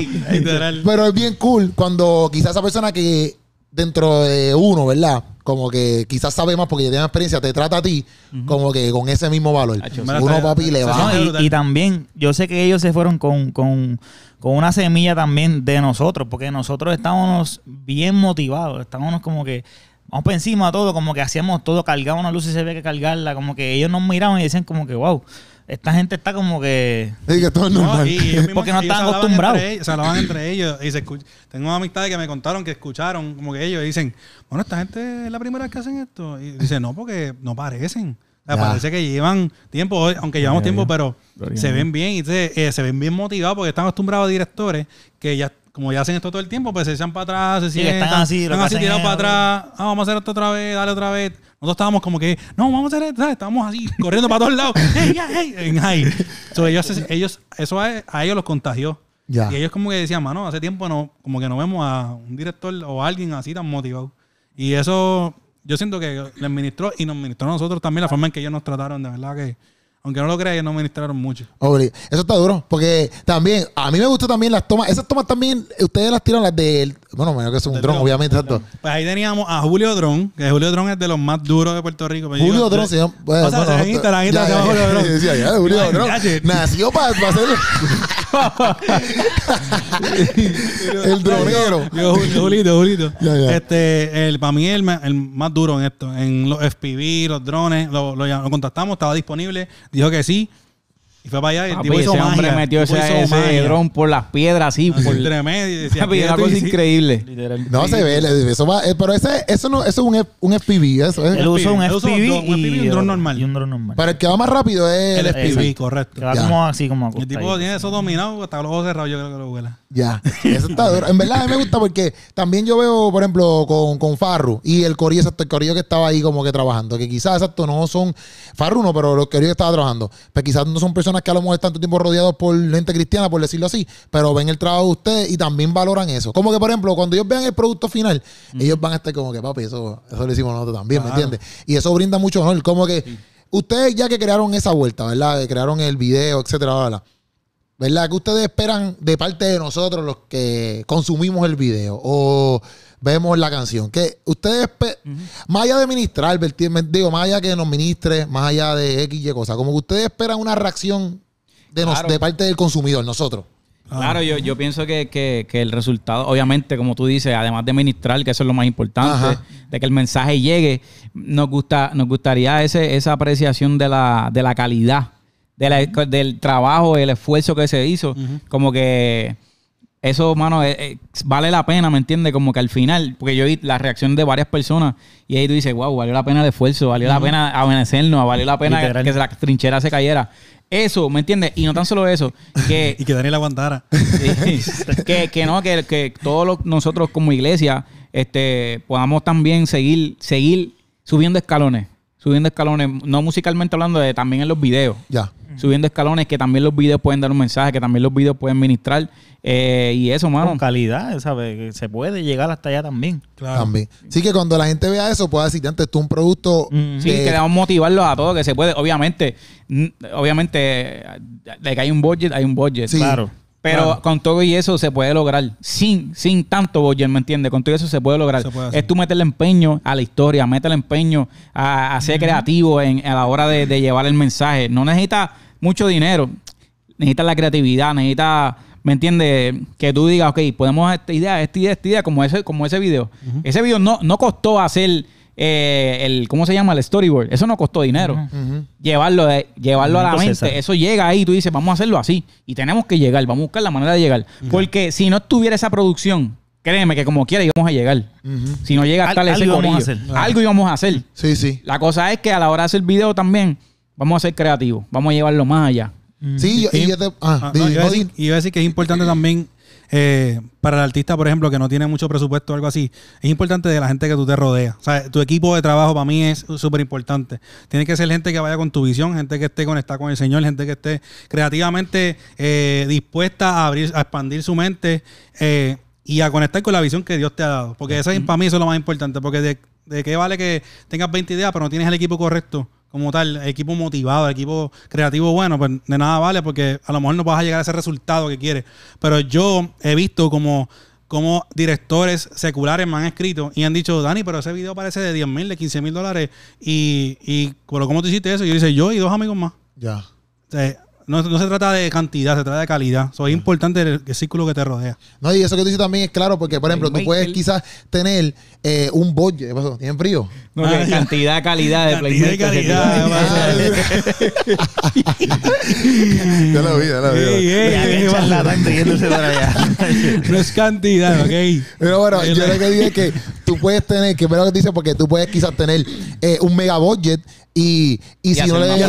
Pero es bien cool cuando quizás esa persona que dentro de uno, ¿verdad? Como que quizás sabe más porque ya tiene experiencia, te trata a ti como que con ese mismo valor. Uno, papi, le va. y, y, también, yo sé que ellos se fueron con, con con una semilla también de nosotros, porque nosotros estábamos bien motivados, estábamos como que vamos por encima de todo, como que hacíamos todo, cargábamos una luz y se ve que cargarla, como que ellos nos miraban y decían como que, wow, esta gente está como que... todo normal. porque no están acostumbrados. se van entre ellos y se escucha, tengo amistades que me contaron que escucharon como que ellos dicen, bueno, esta gente es la primera que hacen esto. Y dicen, no, porque no parecen parece que llevan tiempo, aunque llevamos tiempo, pero se ven bien y eh, se, ven bien motivados porque están acostumbrados a directores que ya como ya hacen esto todo el tiempo, pues se echan para atrás, se sienten están así, están así tirados para atrás, ah, vamos a hacer esto otra vez, dale otra vez. Nosotros estábamos como que, no, vamos a hacer esto, estábamos así, corriendo para todos lados, ¡Ey, en So, ellos, eso a, ellos los contagió. Y ellos como que decían, mano, hace tiempo no, como que no vemos a un director o alguien así tan motivado. Y eso yo siento que les ministró y nos ministró a nosotros también la forma en que ellos nos trataron, de verdad que aunque no lo crea, ellos nos ministraron mucho. Eso está duro, porque también, a mí me gustan también las tomas, esas tomas también, ustedes las tiran las del bueno, menos que es un dron, obviamente. Pues ahí teníamos a Julio Dron, que Julio Dron es de los más duros de Puerto Rico. Julio Drone. Dron se llama. Bueno, o sea, en Instagram, Julio Dron. Nació para hacer. el dronero. Yo, Julito, Julito. Ya, Este, el, para mí, el, el más duro en esto, en los FPV, los drones, lo, lo, lo contactamos, estaba disponible, dijo que sí. Y fue para allá y tipo, hizo ese hombre metió ese, dron por las piedras así. por... Entre medio. una cosa increíble. No se ve. Eh, pero ese, eso, no, eso es un, SPV, un FPV. Eso Él usa un FPV, y, un, drone dron normal. Y un normal. Pero el que va más rápido es el, SPV, FPV. Correcto. Que como así, como El tipo tiene eso dominado hasta los ojos cerrados. Yo creo que lo vuela. Ya, eso está En verdad, me gusta porque también yo veo, por ejemplo, con, con Farru y el Corillo, exacto, el que estaba ahí como que trabajando, que quizás, exacto, no son, Farru no, pero los corillos que estaba trabajando, pues quizás no son personas que a lo mejor están todo tiempo rodeados por gente cristiana, por decirlo así, pero ven el trabajo de ustedes y también valoran eso. Como que, por ejemplo, cuando ellos vean el producto final, ellos van a estar como que, papi, eso, eso lo hicimos nosotros también, ¿me entiendes? Y eso brinda mucho honor, como que... Ustedes ya que crearon esa vuelta, ¿verdad? crearon el video, etcétera, etcétera. ¿verdad? que ustedes esperan de parte de nosotros los que consumimos el video o vemos la canción? Que ustedes, más allá de ministrar, digo, más allá que nos ministre, más allá de X y cosa, como que ustedes esperan una reacción de, parte del consumidor, nosotros. Claro, yo, pienso que, el resultado, obviamente, como tú dices, además de ministrar, que eso es lo más importante, de que el mensaje llegue, nos gusta, nos gustaría esa apreciación de la calidad del trabajo, el esfuerzo que se hizo. Como que eso, mano, eh, eh, vale la pena, ¿me entiendes? Como que al final, porque yo vi la reacción de varias personas y ahí tú dices, wow, valió la pena el esfuerzo, valió la pena amanecernos, valió la pena que, la trinchera se cayera. Eso, ¿me entiendes? Y no tan solo eso, que... y que Daniel aguantara. que, que, no, que, que todos nosotros como iglesia este, podamos también seguir, seguir subiendo escalones, subiendo escalones, no musicalmente hablando, también en los videos. Ya subiendo escalones, que también los videos pueden dar un mensaje, que también los videos pueden ministrar. Eh, y eso, mano. Con calidad, ¿sabes? Se puede llegar hasta allá también. Claro. También. Sí, que cuando la gente vea eso, pueda decir, antes tú un producto. Sí, que... Eh, sí, queremos motivarlos a todos, que se puede. Obviamente, mm, obviamente, de que hay un budget, hay un budget. Claro. Pero con todo y eso se puede lograr. Sin, sin tanto budget, ¿me entiendes? Con todo y eso se puede lograr. es tú meterle empeño a la historia, meterle empeño a, ser creativo en, a la hora de, de llevar el mensaje. No necesitas mucho dinero, necesita la creatividad, necesita ¿me entiendes? Que tú digas, ok, podemos esta idea, esta idea, esta idea, como ese, como ese video. Ese video no, no costó hacer eh, el, ¿cómo se llama? El storyboard. Eso no costó dinero. Llevarlo, llevarlo a la mente. Eso llega ahí y tú dices, vamos a hacerlo así. Y tenemos que llegar, vamos a buscar la manera de llegar. Porque si no tuviera esa producción, créeme que como quiera íbamos a llegar. Si no llega hasta ese algo íbamos a hacer. Algo íbamos a hacer. Sí, sí. La cosa es que a la hora de hacer el video también vamos a ser creativos, vamos a llevarlo más allá. Mm. Sí, y, yo te, decir, que es importante también eh, para el artista, por ejemplo, que no tiene mucho presupuesto o algo así, es importante de la gente que tú te rodeas. O sea, tu equipo de trabajo para mí es súper importante. Tiene que ser gente que vaya con tu visión, gente que esté conectada con el Señor, gente que esté creativamente eh, dispuesta a, abrir, a expandir su mente eh, y a conectar con la visión que Dios te ha dado. Porque eso, para mí eso es lo más importante, porque de, de qué vale que tengas 20 ideas, pero no tienes el equipo correcto como tal, equipo motivado, equipo creativo bueno, pues de nada vale porque a lo mejor no vas a llegar a ese resultado que quieres. Pero yo he visto como, como directores seculares me han escrito y han dicho, Dani, pero ese video parece de 10 mil, de 15 mil dólares. Y, y ¿cómo tú hiciste eso? Y yo dice, yo y dos amigos más. Ya. no, se trata de cantidad, se trata de calidad. soy importante el, círculo que te rodea. No, y eso que tú dices también es claro, porque, por ejemplo, tú puedes quizás tener eh, un budget. ¿Qué pasó? frío? No, ah, cantidad, calidad de Cantidad calidad. vi, vi. no es cantidad, ¿ok? Pero bueno, yo, lo que dije es que tú puedes tener, que es lo que dice, porque tú puedes quizás tener eh, un mega budget y, si no le das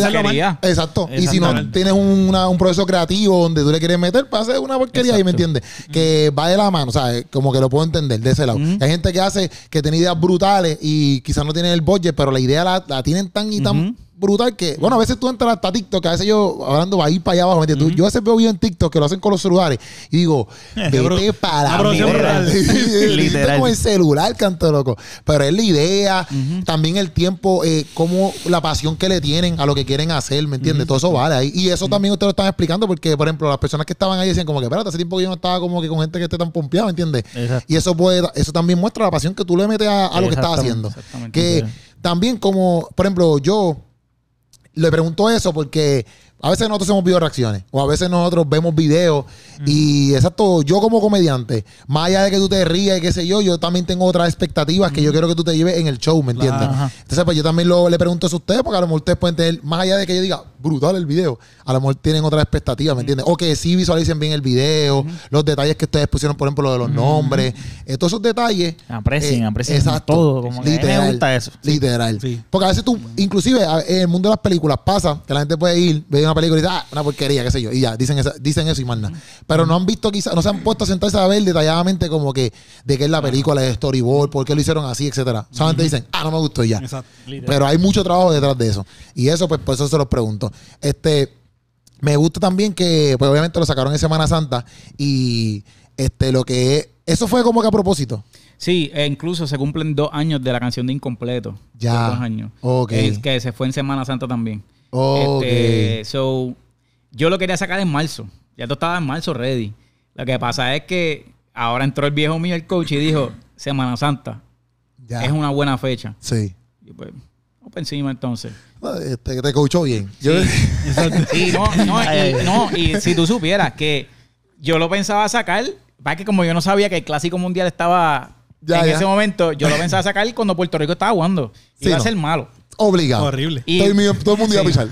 Exacto. Y si no tienes un, proceso creativo donde tú le quieres meter, pase pues una porquería y ¿me entiendes? Que va de la mano, o sea Como que lo puedo entender de ese lado. Hay gente que hace, que tiene ideas brutales y quizás no tienen el budget, pero la idea la, tienen tan y tan brutal que, bueno, a veces tú entras hasta TikTok, a veces yo, hablando ahí para allá abajo, Yo a veces veo videos en TikTok que lo hacen con los celulares y digo, vete para la literal. literal. con el celular, canto loco. Pero es la idea, también el tiempo, eh, como la pasión que le tienen a lo que quieren hacer, ¿me entiendes? Todo eso vale ahí. Y eso también ustedes lo están explicando porque, por ejemplo, las personas que estaban ahí decían como que, espérate, hace tiempo que yo no estaba como que con gente que esté tan pompeada, ¿me entiendes? Y eso puede, eso también muestra la pasión que tú le metes a, a lo que estás haciendo. Que también como, por ejemplo, yo le pregunto eso porque a veces nosotros Hemos video reacciones o a veces nosotros vemos videos y exacto, yo como comediante, más allá de que tú te rías y qué sé yo, yo también tengo otras expectativas que yo quiero que tú te lleves en el show, ¿me entiendes? Entonces, pues yo también lo, le pregunto eso a ustedes porque a lo mejor ustedes pueden tener, más allá de que yo diga, brutal el video, a lo mejor tienen otras expectativas, ¿me entiendes? O que sí visualicen bien el video, los detalles que ustedes pusieron, por ejemplo, lo de los nombres, eh, todos esos detalles. Aprecien, eh, aprecien exacto, todo, como literal, gusta eso. Literal. Porque a veces tú, inclusive en el mundo de las películas pasa que la gente puede ir, una película y dice ah, una porquería, qué sé yo. Y ya, dicen, dicen eso y más Pero no han visto quizás, no se han puesto a sentarse a ver detalladamente como que de qué es la película, es storyboard, por qué lo hicieron así, etcétera. Solamente dicen, ah, no me gustó y ya. Pero hay mucho trabajo detrás de eso. Y eso, pues, por eso se los pregunto. Este, me gusta también que, pues obviamente lo sacaron en Semana Santa y este, lo que eso fue como que a propósito. Sí, e incluso se cumplen dos años de la canción de Incompleto. Ya. Dos años. Ok. que se fue en Semana Santa también este, So, yo lo quería sacar en marzo. Ya tú estabas en marzo ready. Lo que pasa es que ahora entró el viejo mío, el coach, y dijo, Semana Santa. Ya. Es una buena fecha. Sí. Y pues, encima entonces. Este, te, coachó bien. no, no, si tú supieras que yo lo pensaba sacar, para que como yo no sabía que el Clásico Mundial estaba en ese momento, yo lo pensaba sacar cuando Puerto Rico estaba jugando. Iba a ser malo. Obligado. Horrible. Todo el, mundo iba a pisar.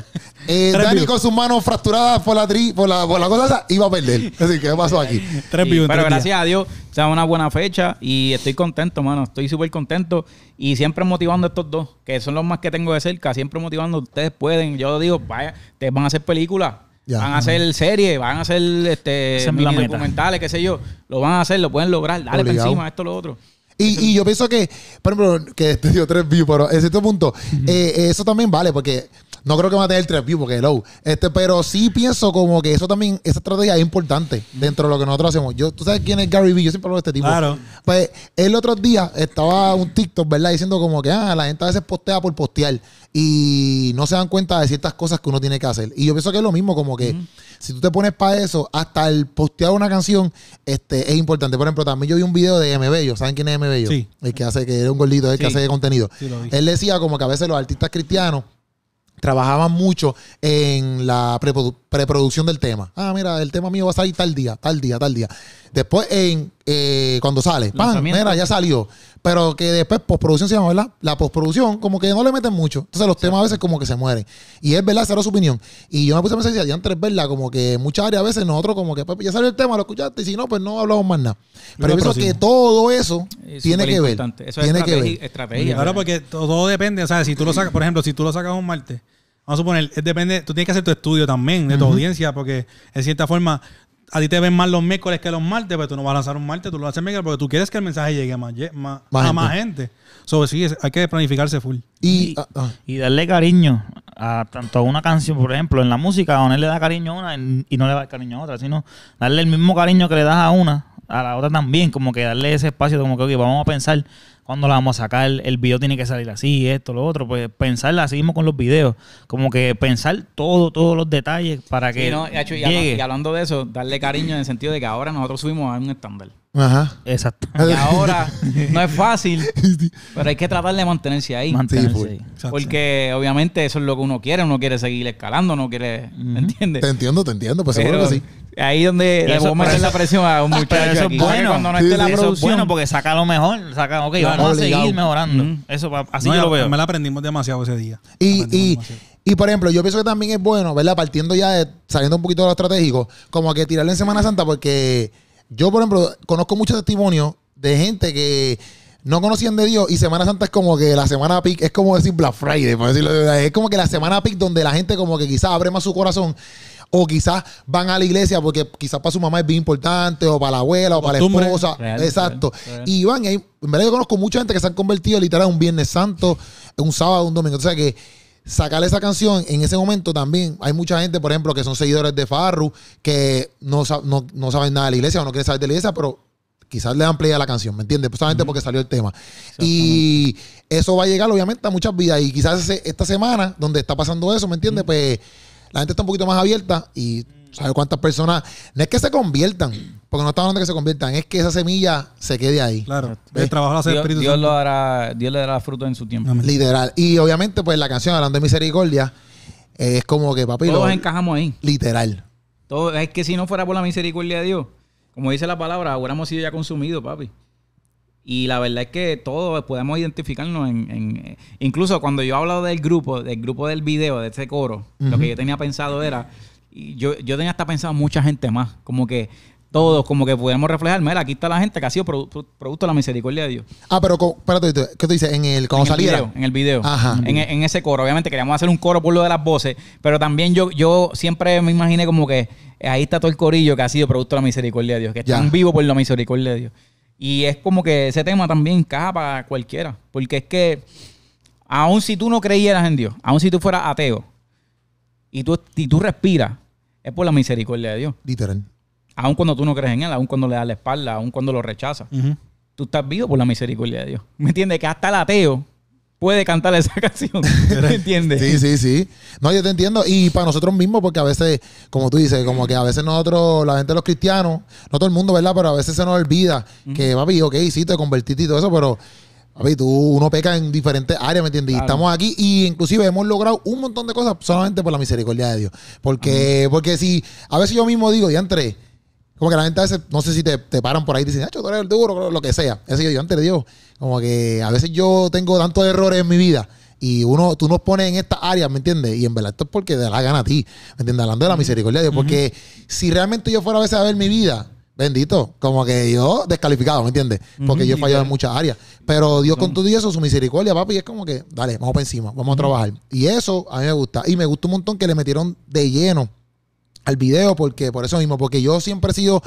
Eh, Dani con sus manos fracturadas por la, por la, cosa iba a perder. Así que, ¿qué pasó aquí? pero gracias a Dios, sea, una buena fecha y estoy contento, mano. Estoy súper contento y siempre motivando a estos dos, que son los más que tengo de cerca. Siempre motivando, ustedes pueden. Yo digo, vaya, te van a hacer películas, van a hacer series, van a hacer este, documentales, qué sé yo. Lo van a hacer, lo pueden lograr. Dale para encima, esto, lo otro. Y, y, yo pienso que, por ejemplo, que te dio tres views, pero en cierto punto, eh, eso también vale, porque no creo que va a tener tres views porque low. Este, pero sí pienso como que eso también, esa estrategia es importante dentro de lo que nosotros hacemos. Yo, tú sabes quién es Gary Vee, yo siempre hablo de este tipo. Claro. Pues el otro día estaba un TikTok, ¿verdad? Diciendo como que ah, la gente a veces postea por postear y no se dan cuenta de ciertas cosas que uno tiene que hacer. Y yo pienso que es lo mismo, como que si tú te pones para eso, hasta el postear una canción este, es importante. Por ejemplo, también yo vi un video de M. ¿Saben quién es M. Sí. El que hace, que era un gordito, el que hace contenido. Él decía como que a veces los artistas cristianos trabajaban mucho en la preproducción del tema. Ah, mira, el tema mío va a salir tal día, tal día, tal día. Después, en, eh, cuando sale, pan, mira, ya salió. Pero que después, postproducción se llama, ¿verdad? La postproducción, como que no le meten mucho. Entonces, los temas a veces como que se mueren. Y es verdad, cero su opinión. Y yo me puse a pensar, ya antes, ¿verdad? Como que muchas áreas a veces nosotros, como que ya salió el tema, lo escuchaste, y si no, pues no hablamos más nada. Pero yo pienso que todo eso tiene que ver. Eso es que ver. estrategia. Claro, porque todo, depende. O sea, si tú lo sacas, por ejemplo, si tú lo sacas un martes. Vamos a suponer, depende, tú tienes que hacer tu estudio también de tu audiencia, porque en cierta forma a ti te ven más los miércoles que los martes, pero pues tú no vas a lanzar un martes, tú lo haces miércoles porque tú quieres que el mensaje llegue a más, gente. Sobre sí, hay que planificarse full. Ah, ah. Y, darle cariño a tanto a una canción, por ejemplo, en la música, a él le da cariño a una y no le da cariño a otra, sino darle el mismo cariño que le das a una, a la otra también, como que darle ese espacio, como que vamos a pensar cuándo la vamos a sacar, el video tiene que salir así, esto, lo otro. Pues pensarla así mismo con los videos, como que pensar todo, todos los detalles para que. llegue. y hablando de eso, darle cariño en el sentido de que ahora nosotros subimos a un estándar. Ajá. Exacto. Y ahora no es fácil, pero hay que tratar de mantenerse ahí. Mantenerse ahí. Porque obviamente eso es lo que uno quiere, uno quiere seguir escalando, no quiere, ¿me entiendes? Te entiendo, te entiendo, pues seguro que sí. Ahí donde le puedo meter la presión a un muchacho. eso es bueno. Cuando no esté la eso producción. es bueno porque saca lo mejor. Saca, ok, vamos a seguir mejorando. Eso así lo veo. Me la aprendimos demasiado ese día. Y, y, y, por ejemplo, yo pienso que también es bueno, ¿verdad? Partiendo ya de, saliendo un poquito de lo estratégico, como que tirarle en Semana Santa porque yo, por ejemplo, conozco muchos testimonios de gente que no conocían de Dios y Semana Santa es como que la semana peak, es como decir Black Friday, por decirlo Es como que la semana peak donde la gente como que quizás abre más su corazón o quizás van a la iglesia porque quizás para su mamá es bien importante, o para la abuela, o para la esposa. Exacto. Y van, en verdad yo conozco mucha gente que se han convertido literal un Viernes Santo, un sábado, un domingo. O sea que sacar esa canción en ese momento también. Hay mucha gente, por ejemplo, que son seguidores de Farru, que no, saben nada de la iglesia o no quieren saber de la iglesia, pero quizás le dan play a la canción, ¿me entiendes? Justamente porque salió el tema. Y eso va a llegar, obviamente, a muchas vidas. Y quizás esta semana, donde está pasando eso, ¿me entiendes? Pues la gente está un poquito más abierta y sabe cuántas personas. No es que se conviertan porque no estamos hablando que se conviertan, es que esa semilla se quede ahí. Claro. El trabajo hace Dios, Dios lo Dios le dará fruto en su tiempo. Literal. Y obviamente, pues la canción hablando de misericordia, es como que papi. Todos encajamos ahí. Literal. Todo, es que si no fuera por la misericordia de Dios, como dice la palabra, hubiéramos sido ya consumidos, papi. Y la verdad es que todos podemos identificarnos en, incluso cuando yo hablado del grupo, del grupo del video, de este coro, lo que yo tenía pensado era, yo, yo tenía hasta pensado mucha gente más, como que todos como que podemos reflejar, mira, aquí está la gente que ha sido producto de la misericordia de Dios. Ah, pero espérate, ¿qué te dices? En el cuando en Video, en el video. E, en, ese coro. Obviamente queríamos hacer un coro por lo de las voces, pero también yo, yo siempre me imaginé como que eh, ahí está todo el corillo que ha sido producto de la misericordia de Dios, que están vivos por la misericordia de Dios. Y es como que ese tema también encaja para cualquiera, porque es que aun si tú no creyeras en Dios, aun si tú fueras ateo, y tú, y tú respiras, es por la misericordia de Dios. Literal. Aun cuando tú no crees en él, Aún cuando le das la espalda, Aún cuando lo rechazas. Tú estás vivo por la misericordia de Dios. ¿Me entiendes? Que hasta el ateo puede cantar esa canción. ¿Me entiendes? Sí, sí, sí. No, yo te entiendo. Y para nosotros mismos, porque a veces, como tú dices, como que a veces nosotros, la gente de los cristianos, no todo el mundo, ¿verdad? Pero a veces se nos olvida que, papi, ok, sí, te convertiste y todo eso, pero Papi, tú, uno peca en diferentes áreas, ¿me entiendes? Y estamos aquí y inclusive hemos logrado un montón de cosas solamente por la misericordia de Dios. Porque, porque si a veces yo mismo digo, entré. Como que la gente a veces, no sé si te, te paran por ahí y dicen, ah, eres el duro, lo que sea. Eso yo, yo antes le digo, como que a veces yo tengo tantos errores en mi vida y uno, tú nos pones en esta área, ¿me entiendes? Y en verdad esto es porque te da la gana a ti, ¿me entiendes? Hablando de la misericordia de Dios, porque si realmente yo fuera a veces a ver mi vida, bendito, como que yo descalificado, ¿me entiendes? Porque yo he fallado en muchas áreas. Pero Dios con todo eso, su misericordia, papi, es como que, dale, vamos para encima, vamos a trabajar. Y eso a mí me gusta. Y me gusta un montón que le metieron de lleno al video, porque por eso mismo, porque yo siempre he sido,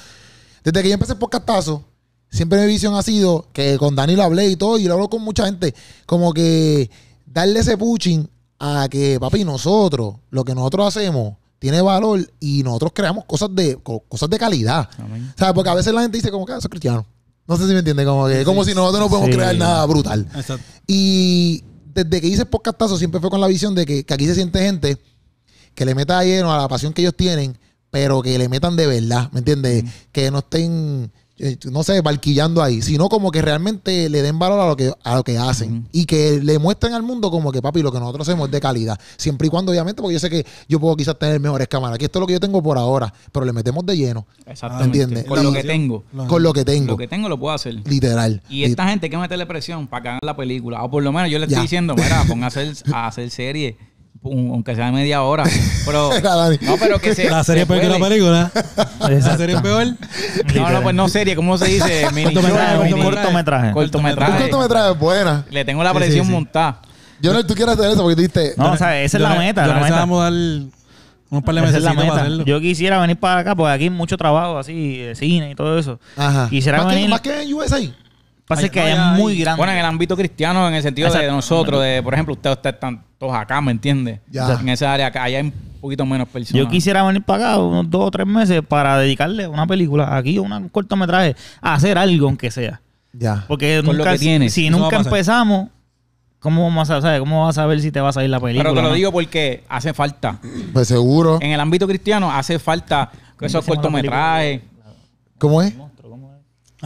desde que yo empecé por podcastazo, siempre mi visión ha sido que con Dani lo hablé y todo, y lo hablo con mucha gente, como que darle ese pushing a que, papi, nosotros, lo que nosotros hacemos, tiene valor y nosotros creamos cosas de cosas de calidad. O ¿Sabes? Porque a veces la gente dice como que eso ah, cristiano. No sé si me entiende, como que como si nosotros no podemos crear nada brutal. Exacto. Y desde que hice podcastazo siempre fue con la visión de que, que aquí se siente gente que le meta lleno a la pasión que ellos tienen, pero que le metan de verdad, ¿me entiendes? Que no estén, eh, no sé, barquillando ahí, sino como que realmente le den valor a lo que, a lo que hacen y que le muestren al mundo como que, papi, lo que nosotros hacemos es de calidad. Siempre y cuando, obviamente, porque yo sé que yo puedo quizás tener mejores cámaras, que esto es lo que yo tengo por ahora, pero le metemos de lleno. Exactamente. ¿entiendes? Con lo que tengo. Con lo que tengo. Lo que tengo lo puedo hacer. Literal. Y esta gente hay que meterle presión para que hagan la película. O por lo menos yo le estoy diciendo, mira, pon a hacer, serie... hacer aunque sea media hora. Pero, no, pero que la serie es peor que la película. la serie es peor. No, no, pues no serie, ¿cómo se dice? cortometraje, cortometraje. Cortometraje. Un cortometraje es buena. Le tengo la presión montada. Yo no, tú quieras hacer eso porque dijiste. No, o sea, esa es la meta. Yo la meta. dar par de meses Yo quisiera venir para acá porque aquí hay mucho trabajo así, de cine y todo eso. Ajá. Quisiera más Que, más que en USA. Pasa que es muy grande. Bueno, en el ámbito cristiano, en el sentido de nosotros, de, por ejemplo, ustedes, están todos acá, ¿me entiendes? En esa área, acá, allá hay un poquito menos personas. Yo quisiera venir para acá unos dos o tres meses para dedicarle una película aquí, un cortometraje, a hacer algo, aunque sea. Ya. Porque lo que si nunca empezamos, ¿Cómo, vamos a saber, ¿Cómo vas a saber si te va a salir la película? Pero te lo digo porque hace falta. Pues seguro. En el ámbito cristiano hace falta esos cortometrajes. ¿Cómo es?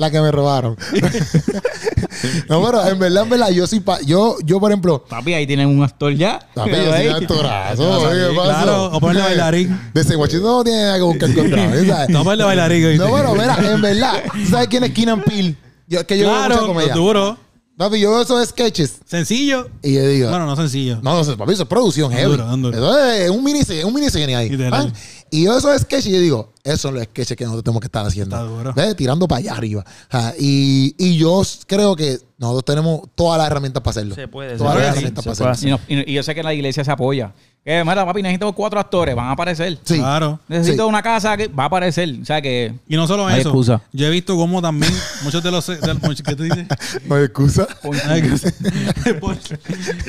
la que me robaron. no, pero en verdad, en verdad, yo sí, pa, yo, yo por ejemplo. Papi, ahí tienen un actor ya. Papi, yo actorazo. Claro, o ponerle bailarín. de ese guachito no tiene nada que buscar contra No ponle bailarín. No, pero mira, en verdad, ¿sabes quién es Keenan Peel? que yo claro, veo duro. Papi, yo veo esos sketches. Sencillo. Y yo digo. Bueno, no sencillo. No, no, papi, eso es producción heavy. Duro, duro. Eso es un mini un miniserie ahí. Y yo esos sketches, yo digo, esos son los sketches que nosotros tenemos que estar haciendo. ¿ves? Tirando para allá arriba. Y, y, yo creo que nosotros tenemos todas las herramientas para hacerlo. Se puede. Todas las herramientas para hacerlo. y, yo sé que la iglesia se apoya. Que, mira, papi, necesito cuatro actores, van a aparecer. Claro. Necesito una casa que va a aparecer. O sea que. Y no solo eso. Yo he visto cómo también muchos de los. ¿Qué te dices? No hay excusa.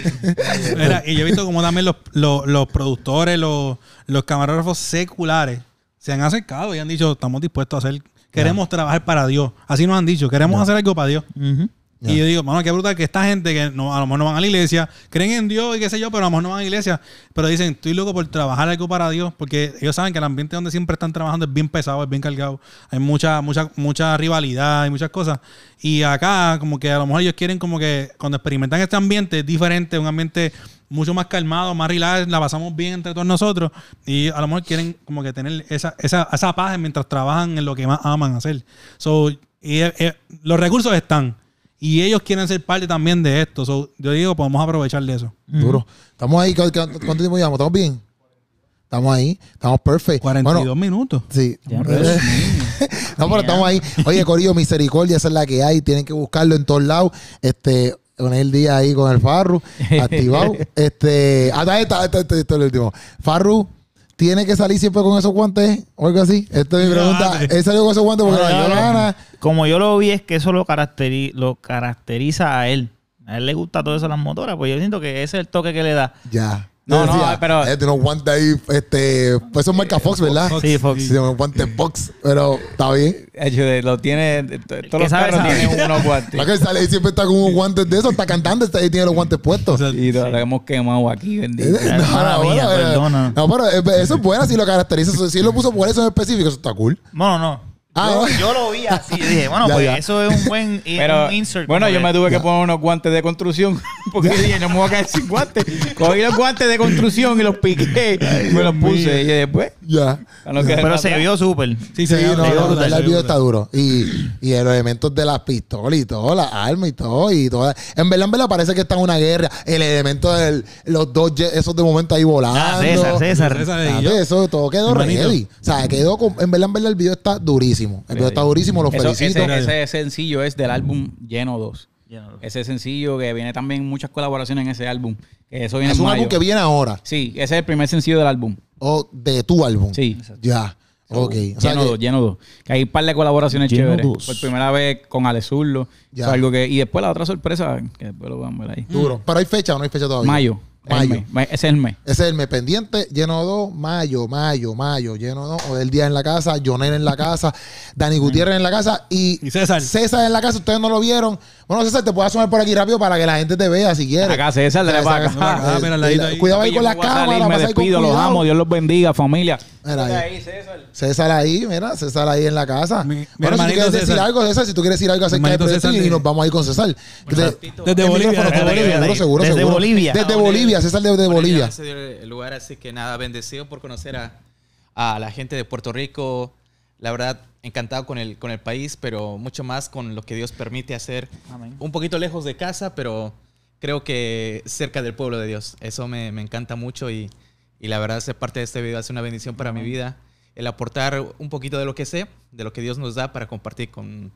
Mira, y yo he visto cómo también los, productores, los, camarógrafos seculares se han acercado y han dicho, estamos dispuestos a hacer, queremos trabajar para Dios. Así nos han dicho, queremos hacer algo para Dios. Y yo digo, mano, qué brutal que esta gente que a lo mejor no van a la iglesia, creen en Dios y qué sé yo, pero a lo mejor no van a la iglesia. Pero dicen, estoy loco por trabajar algo para Dios, porque ellos saben que el ambiente donde siempre están trabajando es bien pesado, es bien cargado. Hay mucha, mucha, mucha rivalidad y muchas cosas. Y acá, como que a lo mejor ellos quieren como que cuando experimentan este ambiente es diferente, un ambiente mucho más calmado, más relajado la pasamos bien entre todos nosotros y a lo mejor quieren como que tener esa, esa, esa paz mientras trabajan en lo que más aman hacer. So, y, eh, eh, los recursos están. Y ellos quieren ser parte también de esto. yo digo, podemos pues, aprovechar de eso. Duro. Estamos ahí. ¿Cuánto tiempo llevamos? ¿Estamos bien? Estamos ahí. Estamos perfectos. 42 minutos. Sí. no, pero estamos ahí. Oye, Corillo, misericordia, esa es la que hay. Tienen que buscarlo en todos lados. Este, con el día ahí con el Farru, activado. Este, hasta ah, esta, este, este, el último. Farru, ¿Tiene que salir siempre con esos guantes o algo así? Esta es mi pregunta. Él salió con esos guantes porque yo yo, gana. Como yo lo vi, es que eso lo, caracteriza a él. A él le gusta todo eso las motoras, pues yo siento que ese es el toque que le da. Ya. No, no, pero. Es eh, tiene unos guantes ahí. Este, pues es marca Fox, ¿verdad? Sí, Fox. Sí, guantes Fox, pero está bien. Hecho, lo tiene. Todos lo sabe, carros unos guantes. La que sale y siempre está con unos guantes de eso, está cantando, está ahí tiene los guantes puestos. y lo, hemos quemado aquí, bendito. Eh, no, no, No, pero eh, eso es bueno si lo caracteriza. Si lo puso por eso en específico, eso está cool. No, No, no. Ah, yo, lo vi así. Y dije, bueno, pues eso es un buen insert. Bueno, yo me tuve que poner unos guantes de construcción. Porque dije, no me voy a caer sin guantes. Cogí los guantes de construcción y los piqué. me los puse. Y después. Pues, ya. Pero se vio súper. Sí, se, vio. el video está duro. Y, y los elementos de las pistolas y todo, las armas y todo. y todo. En verdad, en verdad parece que está en una guerra. El elemento de los dos esos de momento ahí volando. Ah, César, César. Ah, pues, eso todo quedó ready. O sea, quedó. En verdad, en verdad, el video está durísimo. Entonces está durísimo, lo felicito. Ese, sencillo es del álbum Lleno 2. Ese sencillo que viene también muchas colaboraciones en ese álbum. Eso es un álbum que viene ahora. Sí, ese es el primer sencillo del álbum. O de tu álbum. Sí. Ya. lleno 2, lleno 2. Que hay un par de colaboraciones Lleno chéveres. Por primera vez con Ale algo que, y después la otra sorpresa, que después lo vamos a ver ahí. duro. Pero hay fecha o no hay fecha todavía. Mayo ese es el mes. Ese es el mes. Pendiente, lleno dos mayo, mayo, mayo, lleno dos O del día en la casa, Jonel en la casa, Dani Gutiérrez en la casa y, César. César en la casa. Ustedes no lo vieron. Bueno, César, te puedo asomar por aquí rápido para que la gente te vea si quieres. Acá, César, de acá. Ah, cuidado ahí con la cámara. Me despido, los amo. Dios los bendiga, familia. César ahí. César. César ahí, mira, César ahí en la casa. Mi, si tú quieres decir algo, César, si tú quieres decir algo acerca de y nos vamos a ir con César. Desde Bolivia. Desde Bolivia. Desde Bolivia. Bolivia, César de, de Bolivia. Ese lugar, así que nada, bendecido por conocer a, a, la gente de Puerto Rico. La verdad, encantado con el, con el país, pero mucho más con lo que Dios permite hacer. Amén. Un poquito lejos de casa, pero creo que cerca del pueblo de Dios. Eso me, me encanta mucho y, y, la verdad, ser parte de este video hace una bendición para mi vida. El aportar un poquito de lo que sé, de lo que Dios nos da para compartir con,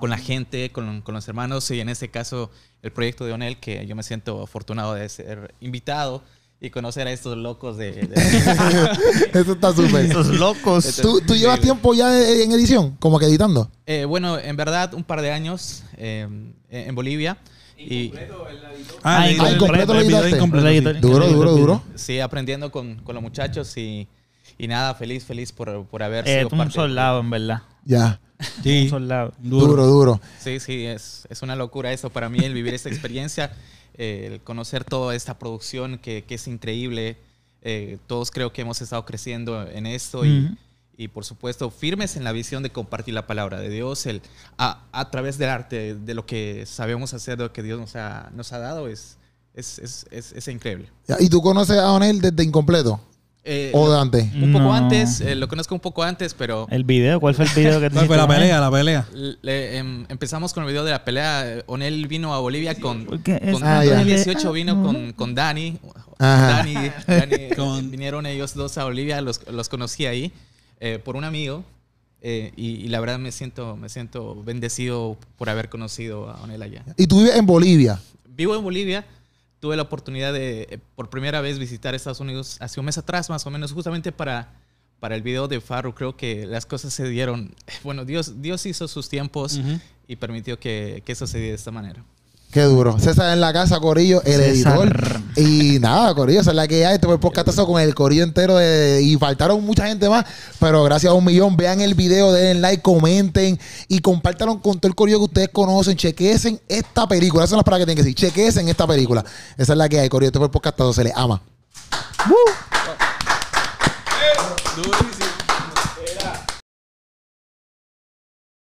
con la gente, con, con los hermanos y en este caso el proyecto de Onel, que yo me siento afortunado de ser invitado y conocer a estos locos de... Eso está Estos locos. ¿Tú, llevas tiempo ya en edición, como que editando? Eh, bueno, en verdad, un par de años eh, en Bolivia. y... Ah, ah Duro, duro, duro. Sí, aprendiendo con, con los muchachos y, y, nada, feliz, feliz por, por haber eh, sido un soldado, en verdad. Ya. Sí, duro. duro, Sí, sí, es, es una locura eso para mí, el vivir esta experiencia, eh, el conocer toda esta producción que, es increíble. Eh, todos creo que hemos estado creciendo en esto y, por supuesto firmes en la visión de compartir la palabra de Dios el, a, través del arte, de, lo que sabemos hacer, de lo que Dios nos ha, nos ha dado, es, es, increíble. ¿Y tú conoces a Donel desde Incompleto? Eh, ¿O Un poco antes, eh, lo conozco un poco antes, pero... ¿El video? ¿Cuál fue el video que te No, fue la pelea, la pelea. Em, empezamos con el video de la pelea. Eh, Onel vino a Bolivia con... con 2018 ah, ah, vino con, con Dani. Dani, Dani Vinieron ellos dos a Bolivia, los, los conocí ahí por un amigo. y, y, la verdad me siento, me siento bendecido por haber conocido a Onel allá. ¿Y tú vives en Bolivia? Vivo en Bolivia tuve la oportunidad de eh, por primera vez visitar Estados Unidos hace un mes atrás, más o menos, justamente para, para el video de Farro. Creo que las cosas se dieron. Bueno, Dios, Dios hizo sus tiempos y permitió que, que eso se diera de esta manera. Qué duro. César en la casa, Corillo, el editor. Y nada, Corillo, esa es la que hay. Este fue el podcastazo con el Corillo entero. y faltaron mucha gente más. Pero gracias a un millón. Vean el video, den like, comenten y compartan con todo el Corillo que ustedes conocen. Chequesen esta película. Esa es la palabra que tienen que decir. Chequen esta película. Esa es la que hay, Corillo. Este fue el podcastazo. Se le ama. ¡Woo! Durísimo.